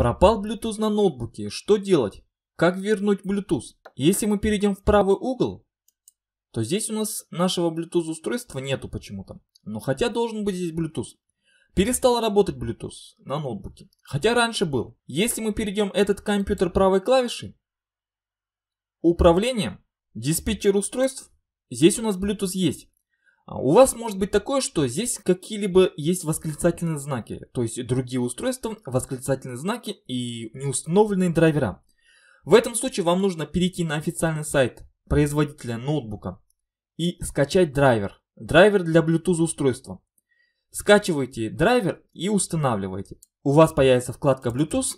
Пропал Bluetooth на ноутбуке, что делать? Как вернуть Bluetooth? Если мы перейдем в правый угол, то здесь у нас нашего Bluetooth устройства нету почему-то. Но хотя должен быть здесь Bluetooth. Перестал работать Bluetooth на ноутбуке. Хотя раньше был. Если мы перейдем этот компьютер правой клавишей, управление, диспетчер устройств, здесь у нас Bluetooth есть. А у вас может быть такое, что здесь какие-либо есть восклицательные знаки, то есть другие устройства, восклицательные знаки и неустановленные драйвера. В этом случае вам нужно перейти на официальный сайт производителя ноутбука и скачать драйвер. Драйвер для Bluetooth устройства. Скачивайте драйвер и устанавливайте. У вас появится вкладка Bluetooth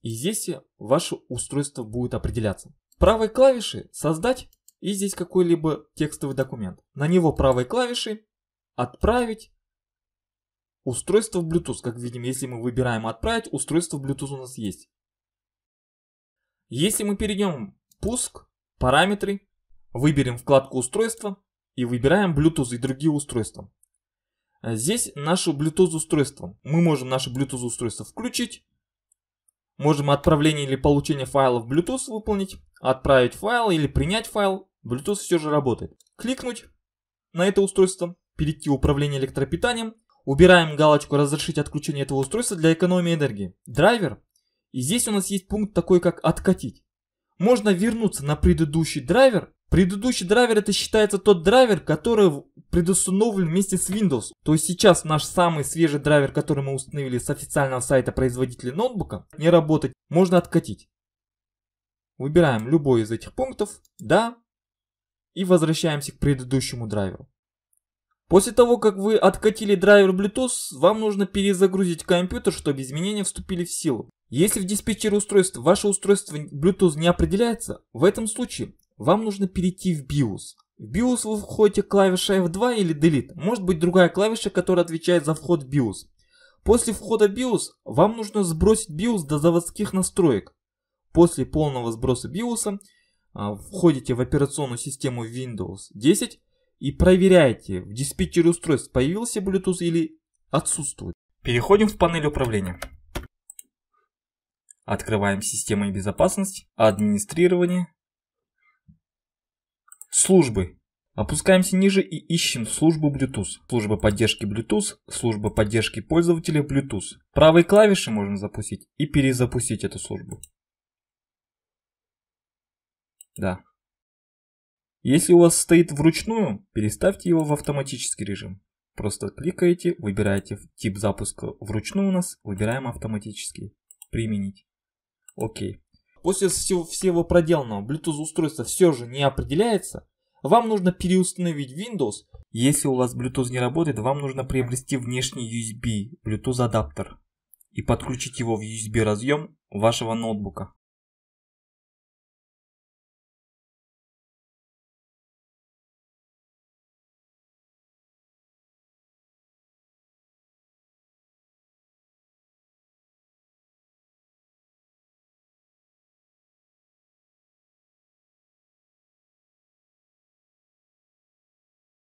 и здесь ваше устройство будет определяться. Правой клавишей создать и здесь какой-либо текстовый документ. На него правой клавишей «Отправить» устройство Bluetooth. Как видим, если мы выбираем «Отправить», устройство Bluetooth у нас есть. Если мы перейдем в «Пуск», «Параметры», выберем вкладку Устройства и выбираем Bluetooth и другие устройства. Здесь наше Bluetooth устройство. Мы можем наше Bluetooth устройство включить. Можем отправление или получение файлов Bluetooth выполнить, отправить файл или принять файл Bluetooth все же работает. Кликнуть на это устройство, перейти в управление электропитанием, убираем галочку «Разрешить отключение этого устройства для экономии энергии». Драйвер. И здесь у нас есть пункт такой, как «Откатить». Можно вернуться на предыдущий драйвер. Предыдущий драйвер это считается тот драйвер, который предустановлен вместе с Windows. То есть сейчас наш самый свежий драйвер, который мы установили с официального сайта производителя ноутбука, не работать. Можно откатить. Выбираем любой из этих пунктов. Да, и возвращаемся к предыдущему драйверу. После того, как вы откатили драйвер Bluetooth, вам нужно перезагрузить компьютер, чтобы изменения вступили в силу. Если в диспетчере устройств ваше устройство Bluetooth не определяется, в этом случае вам нужно перейти в BIOS. В BIOS вы входите клавишей F2 или Delete, может быть другая клавиша, которая отвечает за вход в BIOS. После входа в BIOS вам нужно сбросить BIOS до заводских настроек. После полного сброса BIOS а, входите в операционную систему Windows 10 и проверяете, в диспетчере устройств появился Bluetooth или отсутствует. Переходим в панель управления. Открываем систему и безопасность, администрирование, службы. Опускаемся ниже и ищем службу Bluetooth. Служба поддержки Bluetooth, служба поддержки пользователя Bluetooth. Правой клавишей можно запустить и перезапустить эту службу. Да. Если у вас стоит вручную, переставьте его в автоматический режим. Просто кликаете, выбираете тип запуска вручную у нас, выбираем автоматический. Применить. Окей. После всего, всего проделанного Bluetooth устройство все же не определяется, вам нужно переустановить Windows. Если у вас Bluetooth не работает, вам нужно приобрести внешний USB Bluetooth адаптер и подключить его в USB разъем вашего ноутбука.